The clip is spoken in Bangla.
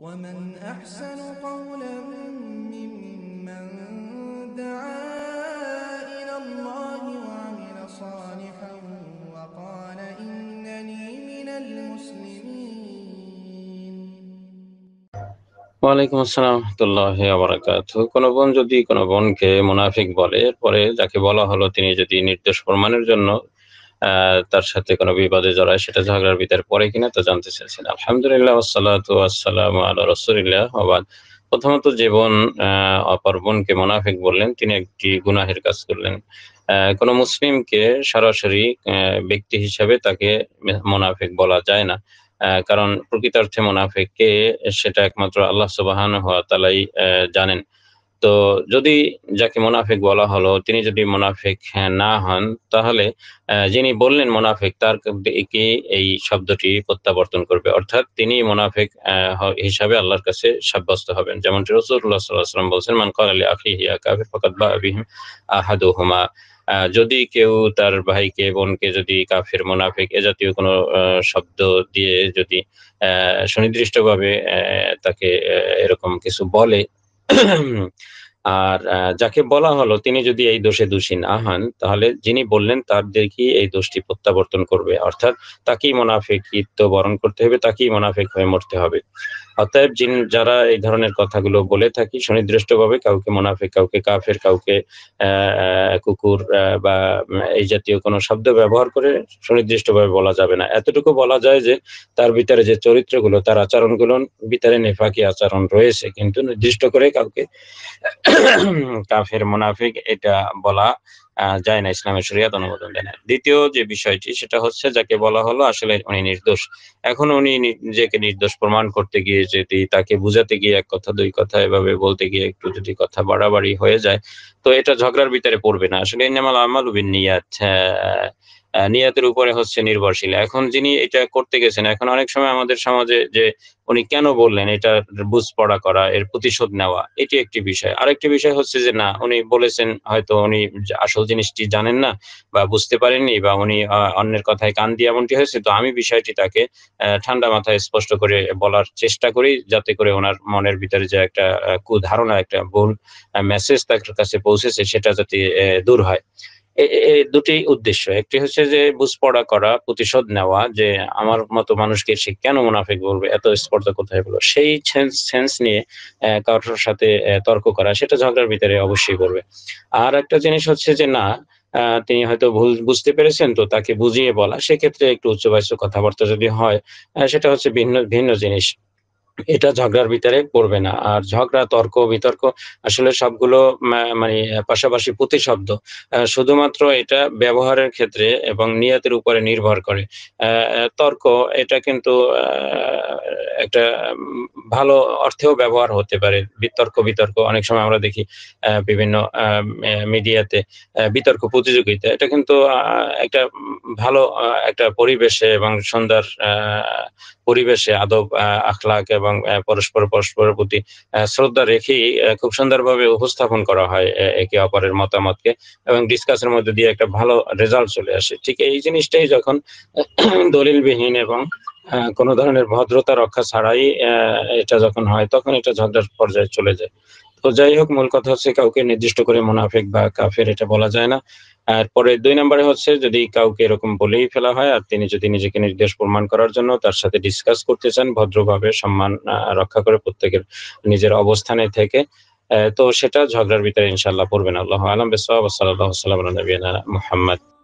ومن أحسن قولا ممن دعا إلى الله وعمل صالحا وقال إنني من المسلمين ওয়ালাইকুম আসসালাম রহমতুল্লাহ আবরাকাত কোনো বোন যদি কোনো বোনকে মুনাফিক বলে এরপরে যাকে বলা হলো তিনি যদি নির্দেশ প্রমাণের জন্য তার সাথে কোনো বিবাদে জড়ায় সেটা ঝগড়ার ভিতরে পরে কিনা তা জানতে চাইছেন আলহামদুলিল্লাহ আসসালাম আল রসুলিল্লাহ প্রথমত জীবন অপর বোনকে মোনাফিক বললেন তিনি একটি গুনাহের কাজ করলেন কোনো মুসলিমকে সরাসরি ব্যক্তি হিসাবে তাকে মোনাফিক বলা যায় না কারণ প্রকৃতার্থে কে সেটা একমাত্র আল্লাহ সুবাহান হওয়া তালাই জানেন তো যদি যাকে মোনাফেক বলা হলো তিনি যদি মোনাফেক না হন তাহলে যিনি বললেন মোনাফেক তার কে এই শব্দটি প্রত্যাবর্তন করবে অর্থাৎ তিনি মোনাফেক হিসাবে আল্লাহর কাছে সাব্যস্ত হবেন যেমন রসুল্লাহ সাল্লাম বলছেন মান কল আলী আখি হিয়া কাফির ফকাত বা আবিহিম আহাদু হুমা যদি কেউ তার ভাইকে বোনকে যদি কাফের মোনাফেক এ জাতীয় কোনো শব্দ দিয়ে যদি সুনির্দিষ্টভাবে তাকে এরকম কিছু বলে 嗯。আর যাকে বলা হলো তিনি যদি এই দোষে দোষী না হন তাহলে যিনি বললেন তার দেখি এই দোষটি প্রত্যাবর্তন করবে অর্থাৎ তাকেই মোনাফেকিত্ব বরণ করতে হবে তাকেই মোনাফেক হয়ে মরতে হবে অতএব যিনি যারা এই ধরনের কথাগুলো বলে থাকি সুনির্দিষ্টভাবে কাউকে মোনাফেক কাউকে কাফের কাউকে কুকুর বা এই জাতীয় কোনো শব্দ ব্যবহার করে সুনির্দিষ্টভাবে বলা যাবে না এতটুকু বলা যায় যে তার ভিতরে যে চরিত্রগুলো তার আচরণগুলো ভিতরে নেফাকি আচরণ রয়েছে কিন্তু নির্দিষ্ট করে কাউকে কাফের মুনাফিক এটা বলা যায় না ইসলামের শরিয়াত অনুমোদন দেয় না দ্বিতীয় যে বিষয়টি সেটা হচ্ছে যাকে বলা হলো আসলে উনি নির্দোষ এখন উনি নিজেকে নির্দোষ প্রমাণ করতে গিয়ে যদি তাকে বুঝাতে গিয়ে এক কথা দুই কথা এভাবে বলতে গিয়ে একটু যদি কথা বাড়াবাড়ি হয়ে যায় তো এটা ঝগড়ার ভিতরে পড়বে না আসলে ইনামাল আমাল আহ নিয়াতের উপরে হচ্ছে নির্ভরশীল এখন যিনি এটা করতে গেছেন এখন অনেক সময় আমাদের সমাজে যে উনি কেন বললেন এটা বুঝ পড়া করা এর প্রতিশোধ নেওয়া এটি একটি বিষয় আরেকটি বিষয় হচ্ছে যে না উনি বলেছেন হয়তো উনি আসল জিনিসটি জানেন না বা বুঝতে পারেননি বা উনি অন্যের কথায় কান দিয়ে এমনটি হয়েছে তো আমি বিষয়টি তাকে ঠান্ডা মাথায় স্পষ্ট করে বলার চেষ্টা করি যাতে করে ওনার মনের ভিতরে যে একটা কুধারণা একটা ভুল মেসেজ তার কাছে পৌঁছেছে সেটা যাতে দূর হয় দুটি উদ্দেশ্য একটি হচ্ছে যে বুঝপড়া করা প্রতিশোধ নেওয়া যে আমার মতো মানুষকে সে কেন মুনাফিক বলবে এত স্পর্ধা কোথায় বলবো সেই সেন্স নিয়ে কারোর সাথে তর্ক করা সেটা ঝগড়ার ভিতরে অবশ্যই করবে আর একটা জিনিস হচ্ছে যে না তিনি হয়তো ভুল বুঝতে পেরেছেন তো তাকে বুঝিয়ে বলা সেক্ষেত্রে একটু উচ্চবাচ্য কথাবার্তা যদি হয় সেটা হচ্ছে ভিন্ন ভিন্ন জিনিস এটা ঝগড়ার ভিতরে পড়বে না আর ঝগড়া তর্ক বিতর্ক আসলে সবগুলো মানে পাশাপাশি প্রতিশব্দ শুধুমাত্র এটা ব্যবহারের ক্ষেত্রে এবং নিয়তের উপরে নির্ভর করে তর্ক এটা কিন্তু একটা ভালো অর্থেও ব্যবহার হতে পারে বিতর্ক বিতর্ক অনেক সময় আমরা দেখি বিভিন্ন মিডিয়াতে বিতর্ক প্রতিযোগিতা এটা কিন্তু একটা ভালো একটা পরিবেশে এবং সুন্দর পরিবেশে আদব আখলাক এবং পরস্পর পরস্পরের প্রতি শ্রদ্ধা রেখেই খুব সুন্দরভাবে উপস্থাপন করা হয় একে অপরের মতামতকে এবং ডিসকাসের মধ্যে দিয়ে একটা ভালো রেজাল্ট চলে আসে ঠিক এই জিনিসটাই যখন দলিলবিহীন এবং কোনো ধরনের ভদ্রতা রক্ষা ছাড়াই এটা যখন হয় তখন এটা ঝগড়ার পর্যায়ে চলে যায় তো যাই হোক মূল কথা হচ্ছে কাউকে নির্দিষ্ট করে মুনাফিক বা কাফের এটা বলা যায় না আর পরে দুই নম্বরে হচ্ছে যদি কাউকে এরকম বলেই ফেলা হয় আর তিনি যদি নিজেকে নির্দেশ প্রমাণ করার জন্য তার সাথে ডিসকাস করতে চান ভদ্রভাবে সম্মান রক্ষা করে প্রত্যেকের নিজের অবস্থানে থেকে তো সেটা ঝগড়ার ভিতরে ইনশাল্লাহ পড়বেন আল্লাহ আলম বেসাল্লাহ মোহাম্মদ